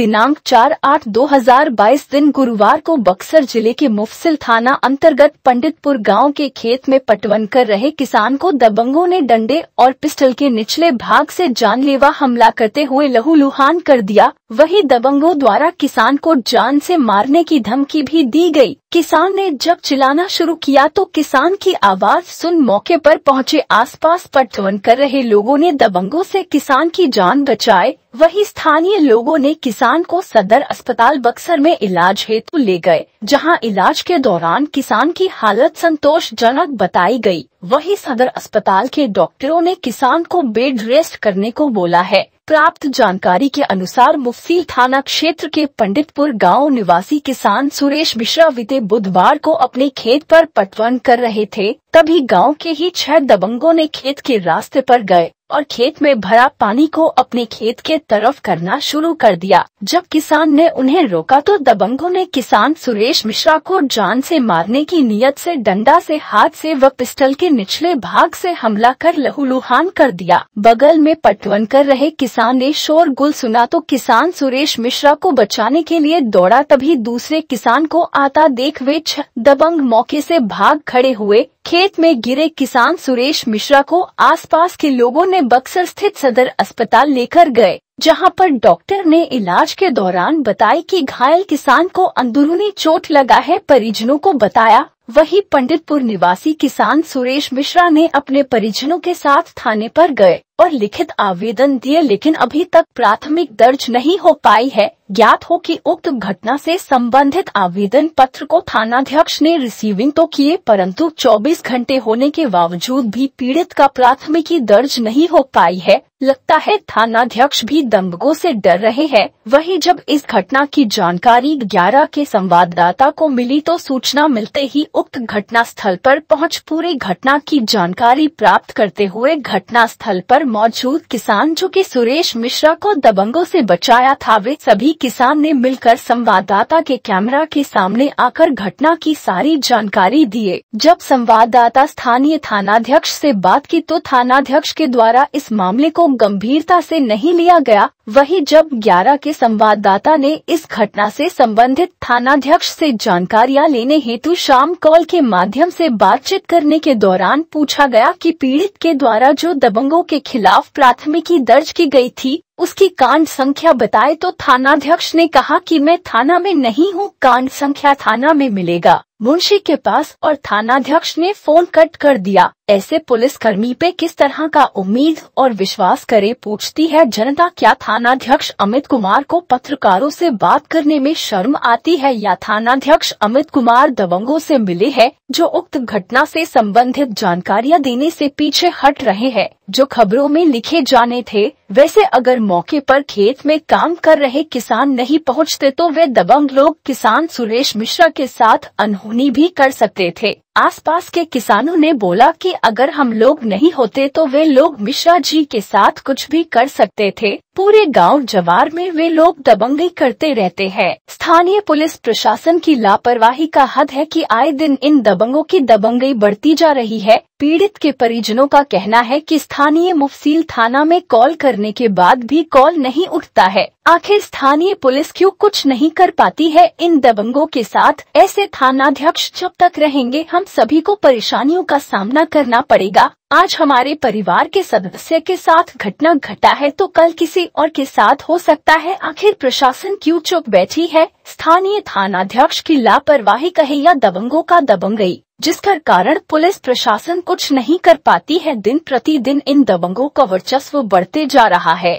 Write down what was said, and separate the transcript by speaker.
Speaker 1: दिनांक चार आठ दो हजार बाईस दिन गुरुवार को बक्सर जिले के मुफसिल थाना अंतर्गत पंडितपुर गांव के खेत में पटवन कर रहे किसान को दबंगों ने डंडे और पिस्टल के निचले भाग से जानलेवा हमला करते हुए लहूलुहान कर दिया वहीं दबंगों द्वारा किसान को जान से मारने की धमकी भी दी गई। किसान ने जब चिल्लाना शुरू किया तो किसान की आवाज सुन मौके पर पहुंचे आसपास पटवन कर रहे लोगों ने दबंगों से किसान की जान बचाए वहीं स्थानीय लोगों ने किसान को सदर अस्पताल बक्सर में इलाज हेतु ले गए जहां इलाज के दौरान किसान की हालत संतोषजनक बताई गई वहीं सदर अस्पताल के डॉक्टरों ने किसान को बेड रेस्ट करने को बोला है प्राप्त जानकारी के अनुसार मुफ्ती थाना क्षेत्र के पंडितपुर गांव निवासी किसान सुरेश मिश्रा बीते बुधवार को अपने खेत पर पटवन कर रहे थे तभी गांव के ही छह दबंगों ने खेत के रास्ते पर गए और खेत में भरा पानी को अपने खेत के तरफ करना शुरू कर दिया जब किसान ने उन्हें रोका तो दबंगों ने किसान सुरेश मिश्रा को जान से मारने की नीयत से डंडा से हाथ से व पिस्टल के निचले भाग से हमला कर लहूलुहान कर दिया बगल में पटवन कर रहे किसान ने शोर गुल सुना तो किसान सुरेश मिश्रा को बचाने के लिए दौड़ा तभी दूसरे किसान को आता देख वे दबंग मौके ऐसी भाग खड़े हुए खेत में गिरे किसान सुरेश मिश्रा को आसपास के लोगों ने बक्सर स्थित सदर अस्पताल लेकर गए जहां पर डॉक्टर ने इलाज के दौरान बताई कि घायल किसान को अंदरूनी चोट लगा है परिजनों को बताया वही पंडितपुर निवासी किसान सुरेश मिश्रा ने अपने परिजनों के साथ थाने पर गए और लिखित आवेदन दिए लेकिन अभी तक प्राथमिक दर्ज नहीं हो पाई है ज्ञात हो कि उक्त घटना से संबंधित आवेदन पत्र को थानाध्यक्ष ने रिसीविंग तो किए परंतु 24 घंटे होने के बावजूद भी पीड़ित का प्राथमिकी दर्ज नहीं हो पाई है लगता है थानाध्यक्ष भी दम्बगों से डर रहे हैं वहीं जब इस घटना की जानकारी 11 के संवाददाता को मिली तो सूचना मिलते ही उक्त घटना स्थल आरोप पहुँच पूरी घटना की जानकारी प्राप्त करते हुए घटना स्थल आरोप मौजूद किसान जो कि सुरेश मिश्रा को दबंगों से बचाया था वे सभी किसान ने मिलकर संवाददाता के कैमरा के सामने आकर घटना की सारी जानकारी दिए जब संवाददाता स्थानीय थानाध्यक्ष से बात की तो थानाध्यक्ष के द्वारा इस मामले को गंभीरता से नहीं लिया गया वहीं जब 11 के संवाददाता ने इस घटना से संबंधित थानाध्यक्ष से जानकारियां लेने हेतु शाम कॉल के माध्यम से बातचीत करने के दौरान पूछा गया कि पीड़ित के द्वारा जो दबंगों के खिलाफ प्राथमिकी दर्ज की गई थी उसकी कांड संख्या बताए तो थानाध्यक्ष ने कहा कि मैं थाना में नहीं हूँ कांड संख्या थाना में मिलेगा मुंशी के पास और थानाध्यक्ष ने फोन कट कर दिया ऐसे पुलिसकर्मी पे किस तरह का उम्मीद और विश्वास करे पूछती है जनता क्या थानाध्यक्ष अमित कुमार को पत्रकारों से बात करने में शर्म आती है या थानाध्यक्ष अमित कुमार दबंगों से मिले हैं जो उक्त घटना से संबंधित जानकारियां देने से पीछे हट रहे हैं जो खबरों में लिखे जाने थे वैसे अगर मौके पर खेत में काम कर रहे किसान नहीं पहुंचते तो वे दबंग लोग किसान सुरेश मिश्रा के साथ अनहोनी भी कर सकते थे आसपास के किसानों ने बोला कि अगर हम लोग नहीं होते तो वे लोग मिश्रा जी के साथ कुछ भी कर सकते थे पूरे गांव जवार में वे लोग दबंगई करते रहते हैं स्थानीय पुलिस प्रशासन की लापरवाही का हद है कि आए दिन इन दबंगों की दबंगई बढ़ती जा रही है पीड़ित के परिजनों का कहना है कि स्थानीय मुफसील थाना में कॉल करने के बाद भी कॉल नहीं उठता है आखिर स्थानीय पुलिस क्यों कुछ नहीं कर पाती है इन दबंगों के साथ ऐसे थानाध्यक्ष जब तक रहेंगे हम हम सभी को परेशानियों का सामना करना पड़ेगा आज हमारे परिवार के सदस्य के साथ घटना घटा है तो कल किसी और के साथ हो सकता है आखिर प्रशासन क्यों चुप बैठी है स्थानीय थानाध्यक्ष की लापरवाही कहे या दबंगों का दबंग गयी जिसका कारण पुलिस प्रशासन कुछ नहीं कर पाती है दिन प्रतिदिन इन दबंगों का वर्चस्व बढ़ते जा रहा है